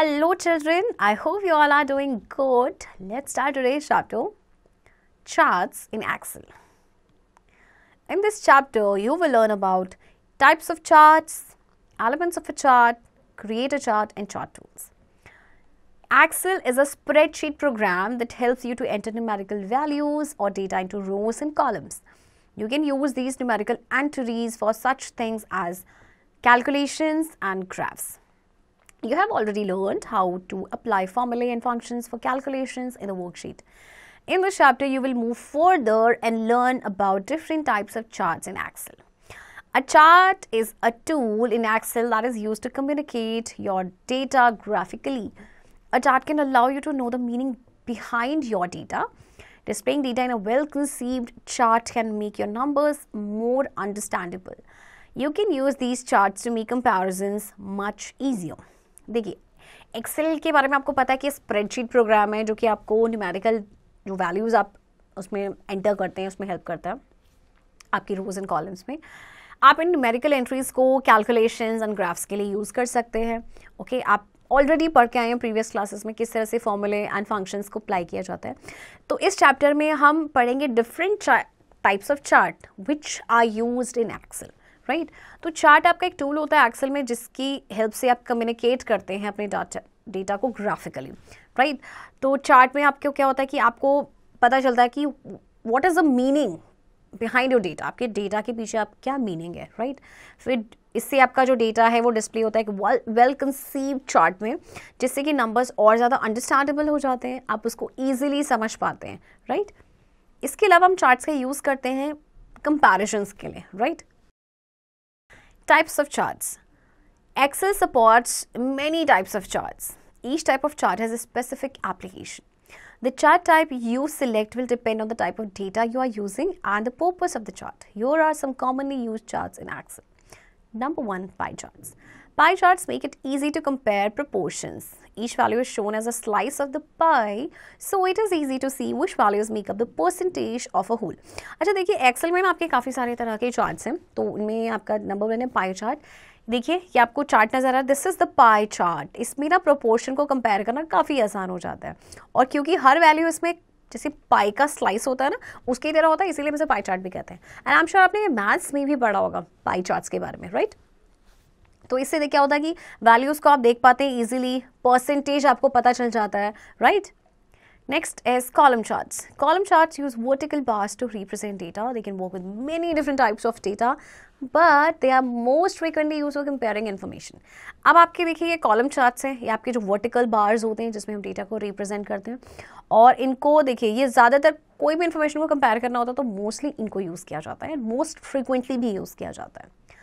Hello, children. I hope you all are doing good. Let's start today's chapter Charts in Excel. In this chapter, you will learn about types of charts, elements of a chart, create a chart, and chart tools. Excel is a spreadsheet program that helps you to enter numerical values or data into rows and columns. You can use these numerical entries for such things as calculations and graphs. You have already learned how to apply formulae and functions for calculations in the worksheet. In this chapter, you will move further and learn about different types of charts in Excel. A chart is a tool in Excel that is used to communicate your data graphically. A chart can allow you to know the meaning behind your data. Displaying data in a well-conceived chart can make your numbers more understandable. You can use these charts to make comparisons much easier. देखिए Excel के बारे में आपको पता है कि spreadsheet programme है जो कि आपको न्यूमेरिकल जो वैल्यूज़ आप उसमें एंटर करते हैं उसमें हेल्प करता है आपकी रोज एंड कॉलम्स में आप इन न्यूमेरिकल एंट्रीज़ को कैलकुलेशन एंड ग्राफ्स के लिए यूज़ कर सकते हैं ओके okay, आप ऑलरेडी पढ़ के आए हैं प्रीवियस क्लासेस में किस तरह से फॉर्मूले एंड फंक्शंस को अप्लाई किया जाता है तो इस चैप्टर में हम पढ़ेंगे different types of chart which are use in Excel right तो चार्ट आपका एक टूल होता है एक्सेल में जिसकी हेल्प से आप कम्युनिकेट करते हैं अपने डाटा डेटा को ग्राफिकली राइट तो चार्ट में आपको क्या होता है कि आपको पता चलता है कि what is the meaning behind your data आपके डेटा के पीछे आप क्या मीनिंग है राइट फिर इससे आपका जो डेटा है वो डिस्प्ले होता है एक वेल कंसीव चार्ट में जिससे कि नंबर्स और ज़्यादा अंडरस्टैंडेबल हो जाते हैं आप उसको ईजिली समझ पाते हैं राइट right? इसके अलावा हम चार्ट्स का यूज़ करते हैं कंपेरिजन्स के लिए right Types of charts. Excel supports many types of charts. Each type of chart has a specific application. The chart type you select will depend on the type of data you are using and the purpose of the chart. Here are some commonly used charts in Excel. Number 1 Pie charts. Pie charts make it easy to compare proportions. each value is shown as a slice of the pie, so it is easy to see which values make up the percentage of a whole. acha dekhiye excel mein aapke kafi sare tarah ke charts hain to unme aapka number one hai pie chart देखिए ये आपको chart नज़र आ रहा है this is the pie chart इसमें ना proportion को कंपेयर करना काफ़ी आसान हो जाता है और क्योंकि हर वैल्यू इसमें जैसे पाई का स्लाइस होता है ना उसके तरह होता है इसीलिए हम इसे पाई चार्ट भी कहते हैं एंड आई एम श्योर आपने मैथ्स में भी पढ़ा होगा पाई चार्ट्स के बारे में राइट right? तो इससे क्या होता है कि वैल्यूज़ को आप देख पाते हैं ईजिली परसेंटेज आपको पता चल जाता है right right? Next column column column Column use vertical bars to to data data. They can work with many different types of data, but they are most frequently used for comparing अब आपके देखिए ये column charts हैं ये आपके जो vertical bars होते हैं जिसमें हम डेटा को रिप्रेजेंट करते हैं और इनको देखिए ये ज़्यादातर कोई भी इन्फॉर्मेशन को कंपेयर करना होता है तो मोस्टली इनको यूज़ किया जाता है मोस्ट फ्रिक्वेंटली भी यूज़ किया जाता है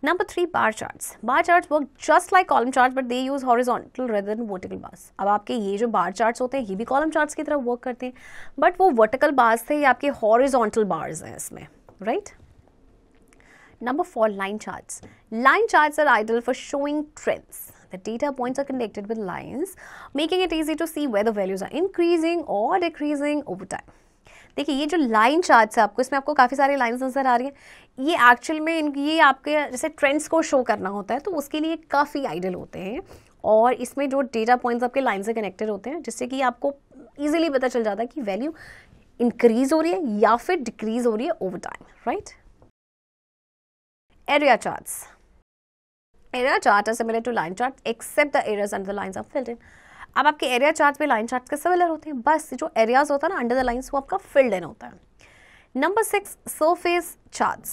Number three, bar charts. Bar charts work just like column charts, but they use horizontal rather than vertical bars. अब आपके ये जो bar charts होते हैं ये भी column charts की तरह work करते हैं but वो vertical bars थे ये आपके horizontal bars हैं इसमें right? Number four, line charts. Line charts are ideal for showing trends. The data points are connected with lines, making it easy to see whether values are increasing or decreasing over time. देखिए ये जो line charts है आपको इसमें आपको काफ़ी सारी lines नज़र आ रही हैं ये एक्चुअल में इन ये आपके जैसे ट्रेंड्स को शो करना होता है तो उसके लिए काफ़ी आइडियल होते हैं और इसमें जो डेटा पॉइंट्स आपके लाइन से कनेक्टेड होते हैं जिससे कि आपको ईजिली पता चल जाता है कि वैल्यू इंक्रीज़ हो रही है या फिर डिक्रीज़ हो रही है over time right area charts area chart similar to line chart except the areas and the lines of are अब आपके एरिया चार्ट पे लाइन चार्ट के सिमिलर होते हैं बस जो एरियाज होता है ना अंडर द लाइन्स वो आपका फिल्ड इन होता है number six surface charts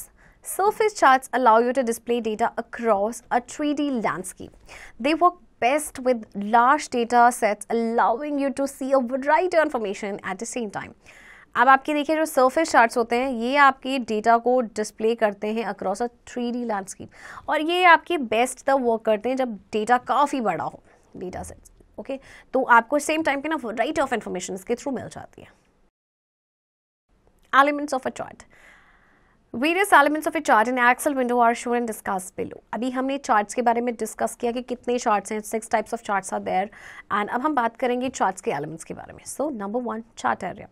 surface charts allow you to display data across a three D landscape they work best with large data sets allowing you to see variety information at the same time अब आपके देखिए जो surface charts होते हैं ये आपके data को display करते हैं across a three D landscape और ये आपके बेस्ट तब वर्क करते हैं जब डेटा काफ़ी बड़ा हो डेटा सेट्स ओके तो आपको सेम टाइम पे ना राइट ऑफ इंफॉर्मेशन के थ्रू मिल जाती है elements of a chart various elements of a chart in Excel window are shown and discuss below अभी हमने चार्ट्स के बारे में डिस्कस किया कि कितने चार्ट्स हैं six types of charts are there and अब हम बात करेंगे चार्ट्स के एलिमेंट्स के बारे में so number one chart area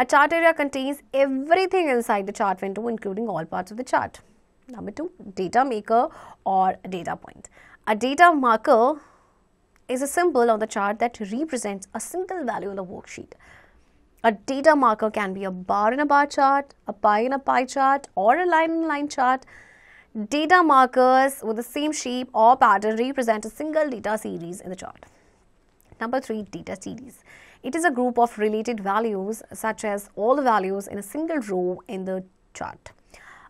a chart area contains everything side the chart window including all parts of the chart number two data maker और data point a data marker is a symbol on the chart that represents a single value on a worksheet. A data marker can be a bar in a bar chart, a pie in a pie chart, or a line in a line chart. Data markers with the same shape or pattern represent a single data series in the chart. Number 3. Data series. It is a group of related values such as all the values in a single row in the chart.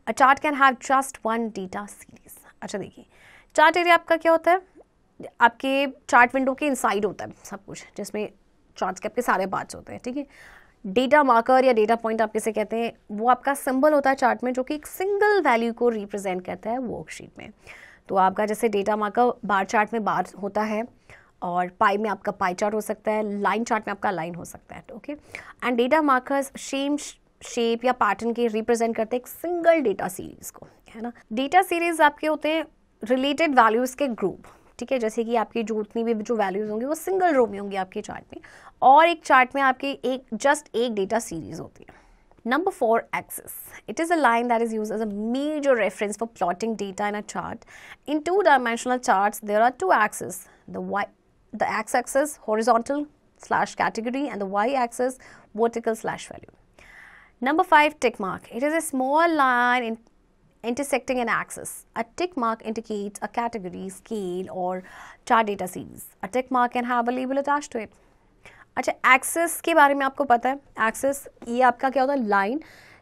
A chart can have just one data series. अच्छा देखिए chart area आपके chart window के inside होता है सब कुछ जिसमें charts के आपके सारे पार्ट्स होते हैं ठीक है डेटा मार्कर या डेटा पॉइंट आप किसे कहते हैं वो आपका सिंबल होता है चार्ट में जो कि एक सिंगल वैल्यू को रिप्रेजेंट करता है वर्कशीट में तो आपका जैसे डेटा मार्कर बार चार्ट में बार होता है और पाई में आपका पाई चार्ट हो सकता है लाइन चार्ट में आपका लाइन हो सकता है okay and data markers same shape या पैटर्न के रिप्रेजेंट करते हैं एक सिंगल डेटा सीरीज को है ना डेटा सीरीज आपके होते हैं रिलेटेड वैल्यूज़ के ग्रुप ठीक है जैसे कि आपकी जो उतनी भी जो वैल्यूज होंगी वो सिंगल रो में होंगी आपके चार्ट में और एक चार्ट में आपके एक जस्ट एक डेटा सीरीज होती है number four axis it is a line that is use as a major reference for plotting data in a chart in two dimensional chart there are two axis the Y the X axis horizontal slash category and the Y axis vertical slash value number five tick mark it is a small line in intersecting an axis. A tick mark indicates a category, scale or chart data series. A tick mark can have a label attached to it. अच्छा axis के बारे में आपको पता है access ये आपका क्या होता है लाइन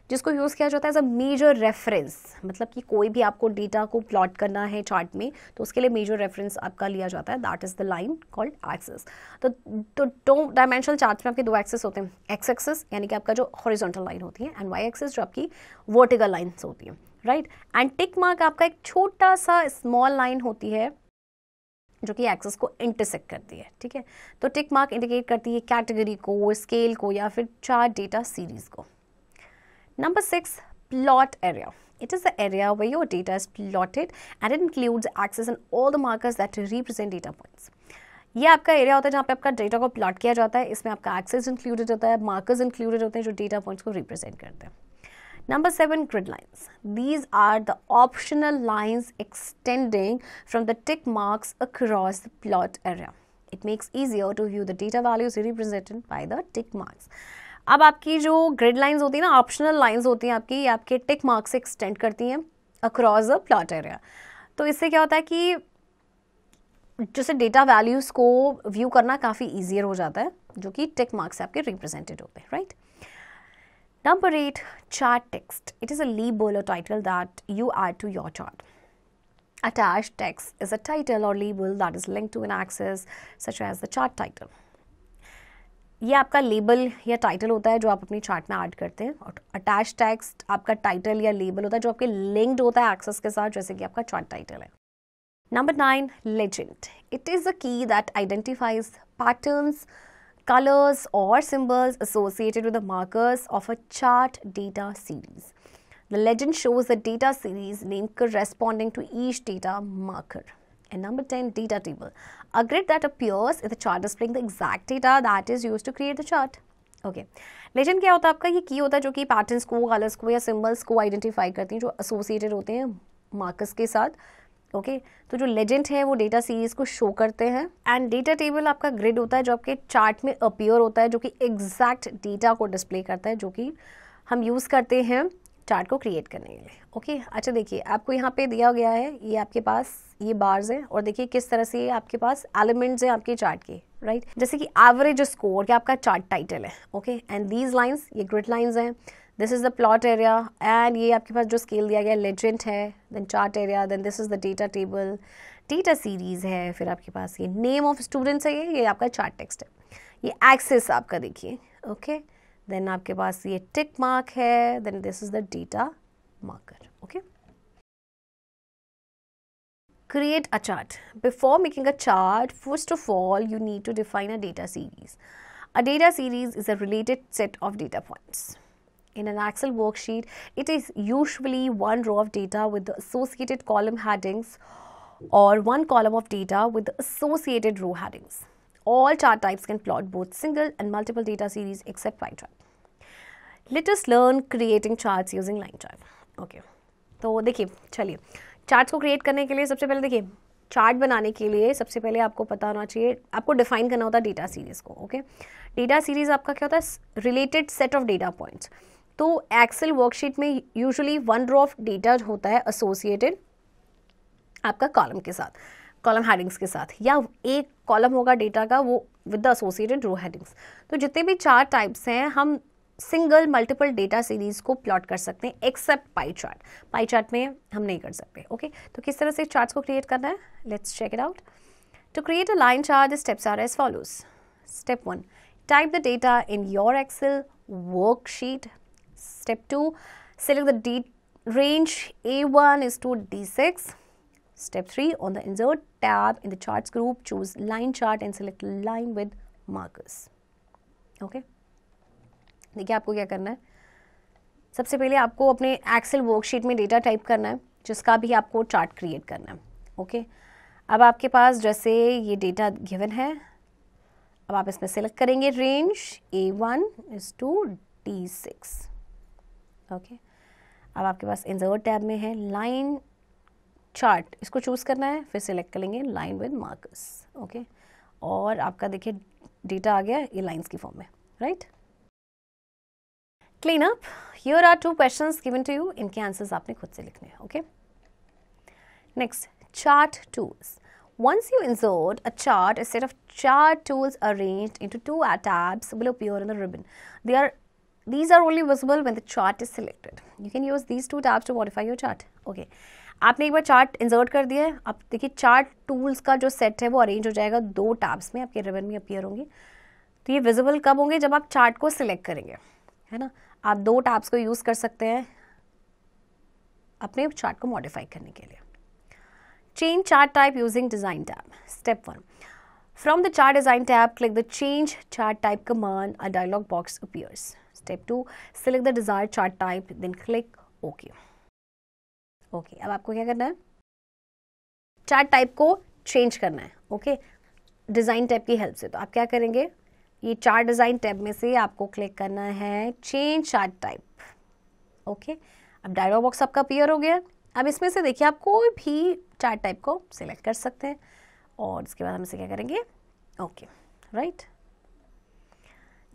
जिसको यूज़ किया जाता है एज अ मेजर रेफरेंस मतलब कि कोई भी आपको डेटा को प्लॉट करना है चार्ट में तो उसके लिए मेजर रेफरेंस आपका लिया जाता है that is the line called axis तो तो दो डायमेंशनल चार्ट में आपके दो एक्सेस होते हैं एक्स एक्सेस यानी कि आपका जो हॉरिजॉन्टल लाइन होती है एंड वाई एक्सेस जो आपकी वर्टिकल लाइन्स होती हैं राइट एंड टिक मार्क आपका एक छोटा सा स्मॉल लाइन होती है जो कि एक्सेस को इंटरसेक्ट करती है ठीक है तो टिक मार्क इंडिकेट करती है कैटेगरी को स्केल को या फिर चार डेटा सीरीज को number six plot area it is the area way your data is plotted and it includes access and all the markers that represent data ये आपका एरिया होता है जहाँ पे आपका डेटा को प्लॉट किया जाता है इसमें आपका एक्सेस इंक्लूडेड होता है मार्कर्स इंक्लूडेड होते हैं जो डेटा पॉइंट्स को रिप्रेजेंट करते हैं Number seven, grid lines. These are the optional lines extending from the tick marks across the plot area. It makes easier to view the data values represented by the tick marks. अब आपकी जो grid lines होती है ना optional lines होती हैं आपकी आपके टिक मार्क से एक्सटेंड करती हैं अक्रॉस द प्लॉट एरिया तो इससे क्या होता है कि जैसे डेटा वैल्यूज़ को व्यू करना काफ़ी ईजियर हो जाता है जो कि टिक मार्क्स आपके रिप्रेजेंटेड होते हैं right right? Number eight, chart text. It is a leaf bowler title that you add to your chart. Attached text is a title or label that is linked to an axis such as the chart title. ये आपका label या title होता है जो आप अपनी chart में add करते हैं और अटैच टेक्स्ट आपका टाइटल या लेबल होता है जो आपके लिंक्ड होता है एक्सेस के साथ जैसे कि आपका चार्ट टाइटल है number nine legend it is a key that identifies patterns colors or symbols associated with the markers of a chart data series. The legend shows the data series name corresponding to each data marker. And number 10, data table. A grid that appears in the chart displaying the exact data that is used to create the chart. Okay okay. Legend क्या होता है आपका ये की होता है जो कि पैटर्न्स को कलर्स को या सिम्बल्स को आइडेंटिफाई करती हैं जो एसोसिएटेड होते हैं मार्कस के साथ ओके okay? तो जो लेजेंड है वो डेटा सीरीज को शो करते हैं एंड डेटा टेबल आपका ग्रिड होता है जो आपके चार्ट में अपियर होता है जो कि एग्जैक्ट डेटा को डिस्प्ले करता है जो कि हम यूज़ करते हैं चार्ट को क्रिएट करने के लिए ओके okay? अच्छा देखिए आपको यहाँ पे दिया गया है ये आपके पास ये बार्स हैं और देखिए किस तरह से आपके पास एलिमेंट्स हैं आपके चार्ट के राइट right? जैसे कि एवरेज स्कोर या आपका चार्ट टाइटल है ओके एंड दीज लाइन्स ये ग्रिड लाइन्स हैं this is the plot area and ये आपके पास जो स्केल दिया गया लेजेंट है then chart area then this is the data table data series है फिर आपके पास ये नेम ऑफ स्टूडेंट्स है ये ये आपका चार्ट टेक्स्ट है ये एक्सेस आपका देखिए ओके देन आपके पास ये टिक मार्क है then this is the data marker okay create a chart before making a chart first of all you need to define a data series a data series is a related set of data points in an Excel worksheet, it is usually one row of data with associated column headings or one column of data with associated row headings. All chart types can plot both single and multiple data series except pie chart. Let us learn creating charts using line chart. Okay. So, dekhi, chali. Charts ko create karne ke liye, sabse pehle dekhi. Chart banane ke liye, sabse pehle aapko pata hona chahiye, aapko define karna hota data series ko. Okay. Data series aapka kya hota Related set of data points. तो Excel worksheet में usually one row of data होता है associated आपका column के साथ column headings के साथ या एक कॉलम होगा डेटा का वो with the associated row headings तो जितने भी चार टाइप्स हैं हम सिंगल मल्टीपल डेटा सीरीज को प्लॉट कर सकते हैं except pie chart pie chart में हम नहीं कर सकते ओके okay? तो किस तरह से चार्ट को क्रिएट करना है let's check it out to create a line chart steps are as follows step one type the data in your Excel worksheet Step 2, select the D range A1 is to D6. Step 3, on the insert tab in the charts group, choose line chart and select line with markers. Okay. देखिए आपको क्या करना है सबसे पहले आपको अपने Excel worksheet में डेटा टाइप करना है जिसका भी आपको चार्ट क्रिएट करना है ओके okay? अब आपके पास जैसे ये डेटा गिवन है अब आप इसमें सेलेक्ट करेंगे range A one is to D six okay अब आपके पास इंजर्ट टैब में है लाइन चार्ट इसको चूज़ करना है फिर सिलेक्ट करेंगे लाइन विद मार्कर्स ओके और आपका देखिए डेटा आ गया ये लाइंस की फॉर्म में right clean up here are two questions given to you इनके आंसर्स आपने खुद से लिखने हैं okay next chart tools once you insert a चार्ट a set of chart tools arranged into two tabs will appear in the ribbon they are these are only visible when the chart is selected you can use these two tabs to modify your chart okay आपने एक bar chart insert कर दिया है अब देखिए chart tools का जो set है वो अरेंज हो जाएगा दो टैब्स में आपके रिबन में अपियर होंगे तो ये विजिबल कब होंगे जब आप चार्ट को सिलेक्ट करेंगे है ना आप दो टैब्स को यूज़ कर सकते हैं अपने चार्ट को मॉडिफाई करने के लिए change chart type using design tab step one from the chart design tab click the change chart type का मान a dialog box appears step two select the desired chart type then click okay okay अब आपको क्या करना है chart type को change करना है ओके डिज़ाइन टैब की हेल्प से तो आप क्या करेंगे ये चार डिज़ाइन टैब में से आपको क्लिक करना है चेंज चार्ट टाइप ओके अब डायलॉग बॉक्स आपका अपियर हो गया अब इसमें से देखिए आप कोई भी चार्ट टाइप को सिलेक्ट कर सकते हैं और इसके बाद हम इसे क्या करेंगे okay right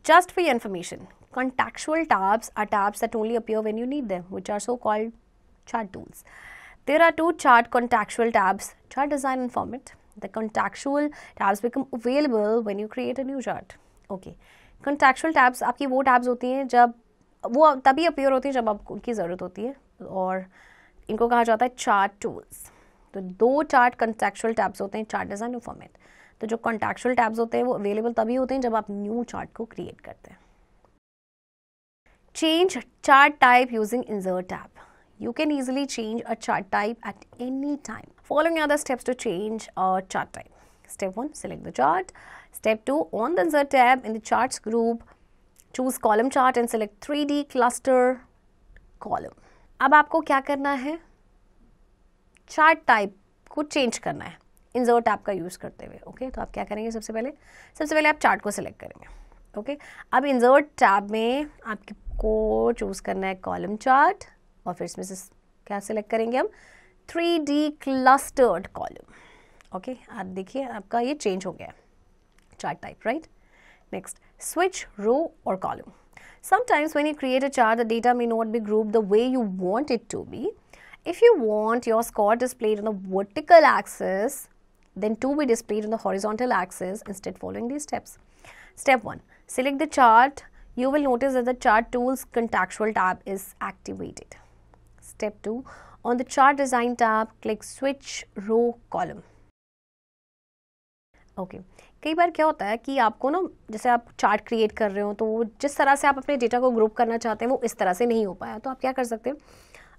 just for information Contextual tabs are tabs that only appear when you need them, which are so called chart tools. There are two chart contextual tabs, chart design and format. The contextual tabs become available when you create a new chart. Okay. Contextual tabs आपकी वो tabs होती हैं जब वो तभी appear होती हैं जब आपको उनकी ज़रूरत होती है और इनको कहा जाता है chart tools. तो दो chart contextual tabs होते हैं chart design और format. तो जो कॉन्टेक्चुअल टैब्स होते हैं वो अवेलेबल तभी होते हैं जब आप न्यू चार्ट को क्रिएट करते हैं Change chart type using insert tab. You can easily change a chart type at any time. Following other steps to change a chart type. Step 1, select the chart. Step 2, on the insert tab in the charts group, choose column chart and select 3D cluster column. ab aapko kya karna hai chart type ko change karna hai insert tab ka use karte hue okay? to aap kya karenge sabse pehle sabse pehle aap chart ko select karenge okay okay? अब इंजर्ट टैब में आपके आपको choose करना है column chart और फिर इसमें से क्या सिलेक्ट करेंगे हम three D clustered column okay आप देखिए आपका ये चेंज हो गया chart type right next switch row और column sometimes when you create a chart the data may not be grouped the way you want it to be if you want your scot displayed on the vertical axis then to be displayed on the horizontal axis instead following these steps step one select the chart you will notice that the chart tools contextual tab is activated. Step 2. On the chart design tab, click switch row column. Okay okay. कई बार क्या होता है कि आपको ना जैसे आप chart create कर रहे हो तो जिस तरह से आप अपने डेटा को ग्रुप करना चाहते हैं वो इस तरह से नहीं हो पाया तो आप क्या कर सकते हैं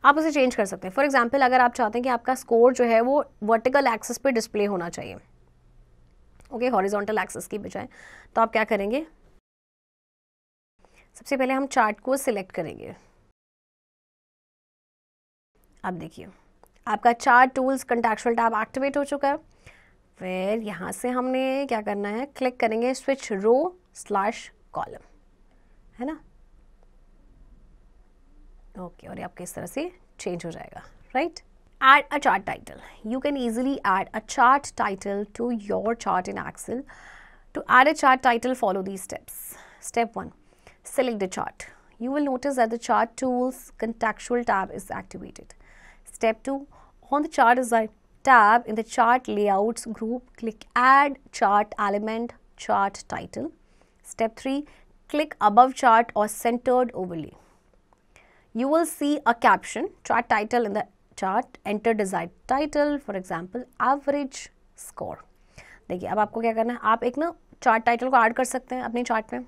आप उसे चेंज कर सकते हैं फॉर एग्जाम्पल अगर आप चाहते हैं कि आपका स्कोर जो है वो वर्टिकल एक्सेस पे डिस्प्ले होना चाहिए ओके हॉरिजोंटल एक्सेस की बजाय तो आप क्या करेंगे सबसे पहले हम चार्ट को सिलेक्ट करेंगे अब देखिए आपका chart tools contextual tab activate हो चुका है फिर यहाँ से हमने क्या करना है क्लिक करेंगे स्विच रो स्लैश कॉलम है ना ओके और ये आपके इस तरह से चेंज हो जाएगा right add a chart title you can easily add a chart title to your chart in Excel to add a chart title follow the steps step one select the chart. You will notice that the chart tools contextual tab is activated. Step 2 on the chart design tab in the chart layouts group click add chart element chart title. Step 3 click above chart or centered overlay. You will see a caption chart title in the chart enter desired title for example average score. देखिए अब आपको क्या करना है आप एक ना chart title को ऐड कर सकते हैं अपने चार्ट में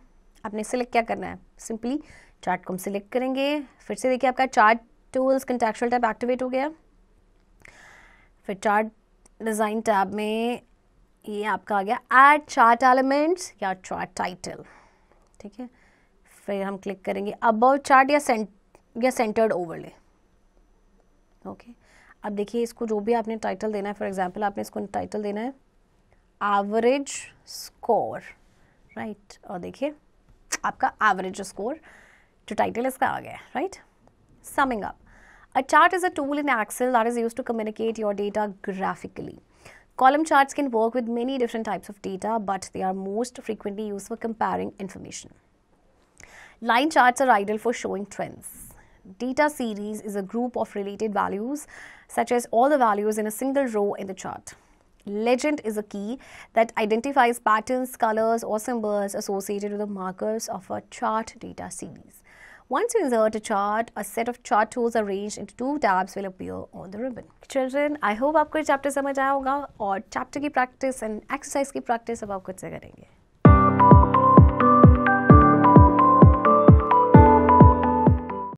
आपने सिलेक्ट क्या करना है सिंपली चार्ट को हम सिलेक्ट करेंगे फिर से देखिए आपका chart tools contextual tab activate हो गया फिर चार्ट डिज़ाइन टैब में ये आपका आ गया एड चार्ट एलिमेंट्स या चार्ट टाइटल ठीक है फिर हम क्लिक करेंगे अबव चार्ट या सेंट या सेंटर्ड ओवरले ओके अब देखिए इसको जो भी आपने टाइटल देना है फॉर एग्जांपल आपने इसको टाइटल देना है एवरेज स्कोर राइट और देखिए आपका एवरेज स्कोर जो टाइटल इसका आ गया है right summing up a chart is a tool in Excel that is used to communicate column charts can work with many different types of data, but they are most frequently used for comparing information. Line charts are ideal for showing trends. Data series is a group of related values, such as all the values in a single row in the chart. Legend is a key that identifies patterns, colors, or symbols associated with the markers of a chart data series. Once you insert a chart, a set of chart tools arranged into two tabs will appear on the ribbon. Children, I hope you ये chapter समझ आया होगा और practice and practice and exercise की practice